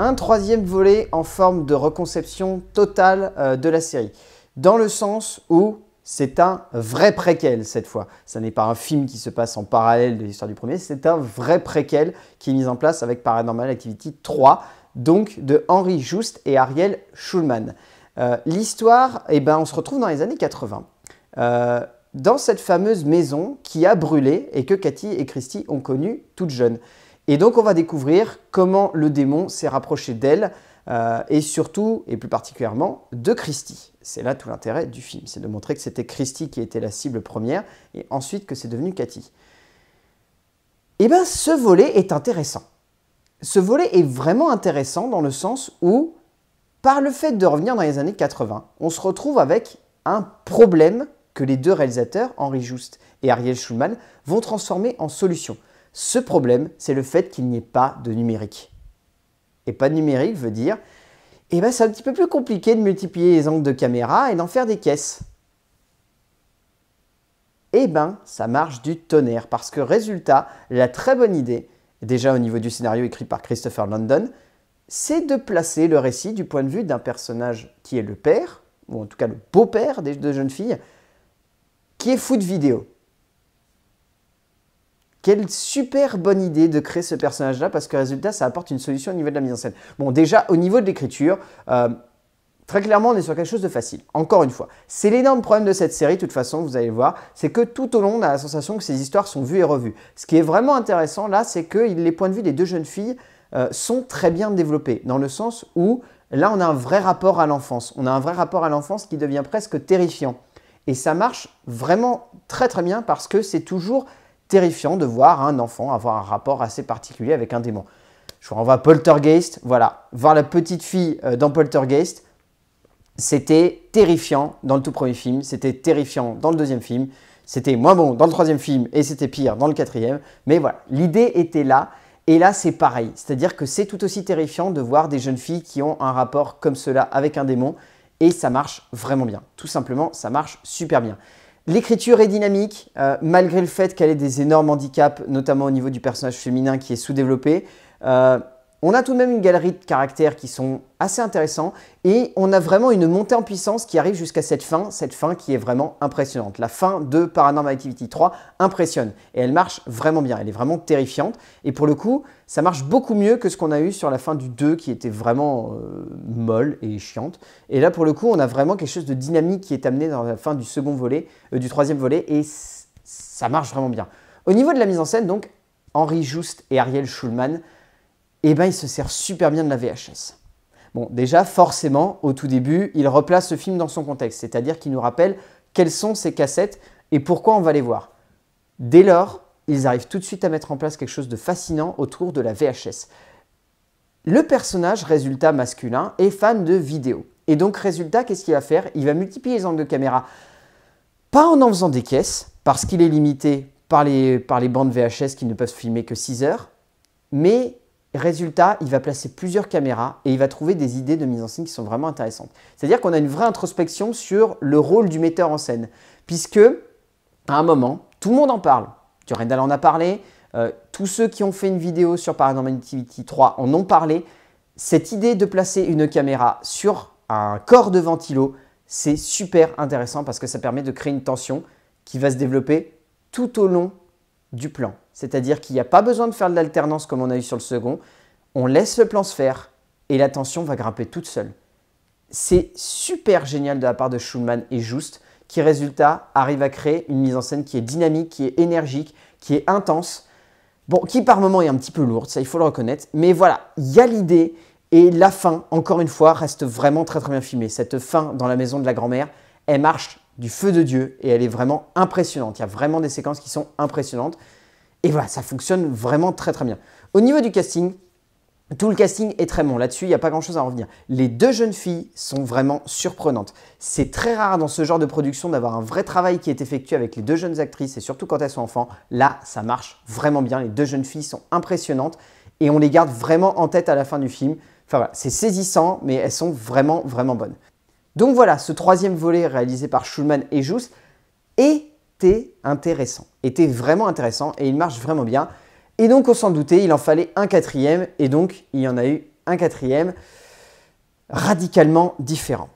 un troisième volet en forme de reconception totale euh, de la série, dans le sens où c'est un vrai préquel cette fois. Ce n'est pas un film qui se passe en parallèle de l'histoire du premier, c'est un vrai préquel qui est mis en place avec Paranormal Activity 3, donc de Henri Just et Ariel Schulman. Euh, l'histoire, eh ben, on se retrouve dans les années 80. Euh, dans cette fameuse maison qui a brûlé et que Cathy et Christy ont connue toutes jeunes. Et donc on va découvrir comment le démon s'est rapproché d'elle euh, et surtout, et plus particulièrement, de Christy. C'est là tout l'intérêt du film, c'est de montrer que c'était Christy qui était la cible première et ensuite que c'est devenu Cathy. Et eh bien, ce volet est intéressant. Ce volet est vraiment intéressant dans le sens où, par le fait de revenir dans les années 80, on se retrouve avec un problème que les deux réalisateurs, Henri Just et Ariel Schulman, vont transformer en solution. Ce problème, c'est le fait qu'il n'y ait pas de numérique. Et pas de numérique veut dire, eh ben, c'est un petit peu plus compliqué de multiplier les angles de caméra et d'en faire des caisses. Eh ben, ça marche du tonnerre, parce que résultat, la très bonne idée, déjà au niveau du scénario écrit par Christopher London, c'est de placer le récit du point de vue d'un personnage qui est le père, ou en tout cas le beau-père des deux jeunes filles, qui est fou de vidéo. Quelle super bonne idée de créer ce personnage-là parce que résultat, ça apporte une solution au niveau de la mise en scène. Bon, déjà, au niveau de l'écriture, euh, Très clairement, on est sur quelque chose de facile. Encore une fois, c'est l'énorme problème de cette série, de toute façon, vous allez voir, c'est que tout au long, on a la sensation que ces histoires sont vues et revues. Ce qui est vraiment intéressant là, c'est que les points de vue des deux jeunes filles euh, sont très bien développés, dans le sens où là, on a un vrai rapport à l'enfance. On a un vrai rapport à l'enfance qui devient presque terrifiant. Et ça marche vraiment très très bien parce que c'est toujours terrifiant de voir un enfant avoir un rapport assez particulier avec un démon. Je vous renvoie à Poltergeist, voilà, voir la petite fille euh, dans Poltergeist, c'était terrifiant dans le tout premier film, c'était terrifiant dans le deuxième film, c'était moins bon dans le troisième film et c'était pire dans le quatrième, mais voilà, l'idée était là. Et là, c'est pareil, c'est-à-dire que c'est tout aussi terrifiant de voir des jeunes filles qui ont un rapport comme cela avec un démon, et ça marche vraiment bien. Tout simplement, ça marche super bien. L'écriture est dynamique, euh, malgré le fait qu'elle ait des énormes handicaps, notamment au niveau du personnage féminin qui est sous-développé. Euh, on a tout de même une galerie de caractères qui sont assez intéressants et on a vraiment une montée en puissance qui arrive jusqu'à cette fin, cette fin qui est vraiment impressionnante. La fin de Paranormal Activity 3 impressionne et elle marche vraiment bien, elle est vraiment terrifiante et pour le coup, ça marche beaucoup mieux que ce qu'on a eu sur la fin du 2 qui était vraiment euh, molle et chiante. Et là pour le coup, on a vraiment quelque chose de dynamique qui est amené dans la fin du second volet, euh, du troisième volet et ça marche vraiment bien. Au niveau de la mise en scène, donc Henri Joust et Ariel Schulman et eh ben, il se sert super bien de la VHS. Bon, déjà, forcément, au tout début, il replace ce film dans son contexte, c'est-à-dire qu'il nous rappelle quelles sont ces cassettes et pourquoi on va les voir. Dès lors, ils arrivent tout de suite à mettre en place quelque chose de fascinant autour de la VHS. Le personnage, résultat masculin, est fan de vidéo. Et donc, résultat, qu'est-ce qu'il va faire Il va multiplier les angles de caméra. Pas en en faisant des caisses, parce qu'il est limité par les, par les bandes VHS qui ne peuvent filmer que 6 heures, mais Résultat, il va placer plusieurs caméras et il va trouver des idées de mise en scène qui sont vraiment intéressantes. C'est-à-dire qu'on a une vraie introspection sur le rôle du metteur en scène, puisque à un moment, tout le monde en parle. Durendal en a parlé, euh, tous ceux qui ont fait une vidéo sur Paranormal Activity 3 en ont parlé. Cette idée de placer une caméra sur un corps de ventilo, c'est super intéressant parce que ça permet de créer une tension qui va se développer tout au long du plan. C'est-à-dire qu'il n'y a pas besoin de faire de l'alternance comme on a eu sur le second. On laisse le plan se faire et la tension va grimper toute seule. C'est super génial de la part de Schulman et Juste qui, résultat, arrive à créer une mise en scène qui est dynamique, qui est énergique, qui est intense. Bon, qui par moment est un petit peu lourde, ça il faut le reconnaître. Mais voilà, il y a l'idée et la fin, encore une fois, reste vraiment très très bien filmée. Cette fin dans la maison de la grand-mère, elle marche du feu de Dieu et elle est vraiment impressionnante. Il y a vraiment des séquences qui sont impressionnantes. Et voilà, ça fonctionne vraiment très très bien. Au niveau du casting, tout le casting est très bon. Là-dessus, il n'y a pas grand-chose à en revenir. Les deux jeunes filles sont vraiment surprenantes. C'est très rare dans ce genre de production d'avoir un vrai travail qui est effectué avec les deux jeunes actrices et surtout quand elles sont enfants. Là, ça marche vraiment bien. Les deux jeunes filles sont impressionnantes et on les garde vraiment en tête à la fin du film. Enfin voilà, c'est saisissant, mais elles sont vraiment, vraiment bonnes. Donc voilà, ce troisième volet réalisé par Schulman et Jouss était intéressant, était vraiment intéressant et il marche vraiment bien. Et donc on s'en doutait, il en fallait un quatrième et donc il y en a eu un quatrième radicalement différent.